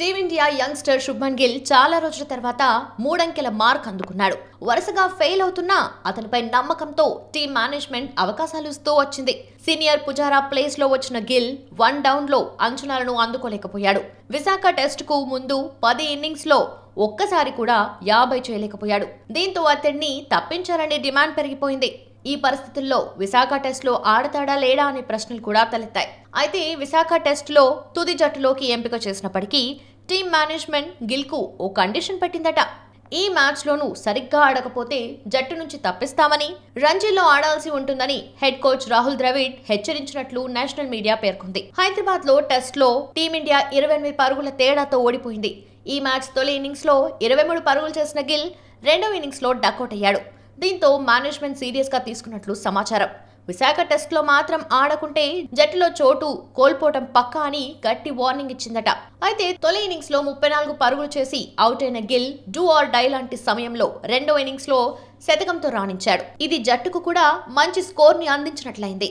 team India youngster Shubman Gill చాలా రోజుల తర్వాత మూడంకెల మార్క్ అందుకున్నాడు వరుసగా ఫెయిల్ అవుతున్నా అతనిపై నమ్మకంతో టీం మేనేజ్మెంట్ అవకాశాలు ఇస్తూ వచ్చింది సీనియర్ పుజారా ప్లేస్ లో వచ్చిన గిల్ వన్ డౌన్ లో అంచనాలను అందుకోలేకపోయాడు విశాఖ టెస్ట్ కు ముందు పది ఇన్నింగ్స్ లో ఒక్కసారి కూడా యాభై చేయలేకపోయాడు దీంతో అతడిని తప్పించాలనే డిమాండ్ పెరిగిపోయింది ఈ పరిస్థితుల్లో విశాఖ టెస్ట్లో ఆడతాడా లేడా అనే ప్రశ్నలు కూడా తలెత్తాయి అయితే విశాఖ టెస్ట్లో తుది జట్టులోకి ఎంపిక చేసినప్పటికీ టీం మేనేజ్మెంట్ గిల్కు ఓ కండిషన్ పెట్టిందట ఈ మ్యాచ్లోనూ సరిగ్గా ఆడకపోతే జట్టు నుంచి తప్పిస్తామని రంజీలో ఆడాల్సి ఉంటుందని head coach Rahul Dravid national నేషనల్ మీడియా పేర్కొంది హైదరాబాద్లో టెస్ట్లో టీమిండియా ఇరవై ఎనిమిది పరుగుల తేడాతో ఓడిపోయింది ఈ మ్యాచ్ తొలి ఇన్నింగ్స్లో ఇరవై మూడు పరుగులు చేసిన గిల్ రెండవ ఇన్నింగ్స్లో డక్అట్ అయ్యాడు దీంతో మేనేజ్మెంట్ సీరియస్గా తీసుకున్నట్లు సమాచారం విశాఖ టెస్ట్లో మాత్రం ఆడకుంటే జట్టులో చోటు కోల్పోవటం పక్కా అని గట్టి వార్నింగ్ ఇచ్చిందట అయితే తొలి ఇన్నింగ్స్లో ముప్పై నాలుగు పరుగులు చేసి అవుట్ అయిన గిల్ డూ ఆర్ డై లాంటి సమయంలో రెండో ఇన్నింగ్స్లో శతకంతో రాణించాడు ఇది జట్టుకు కూడా మంచి స్కోర్ని అందించినట్లయింది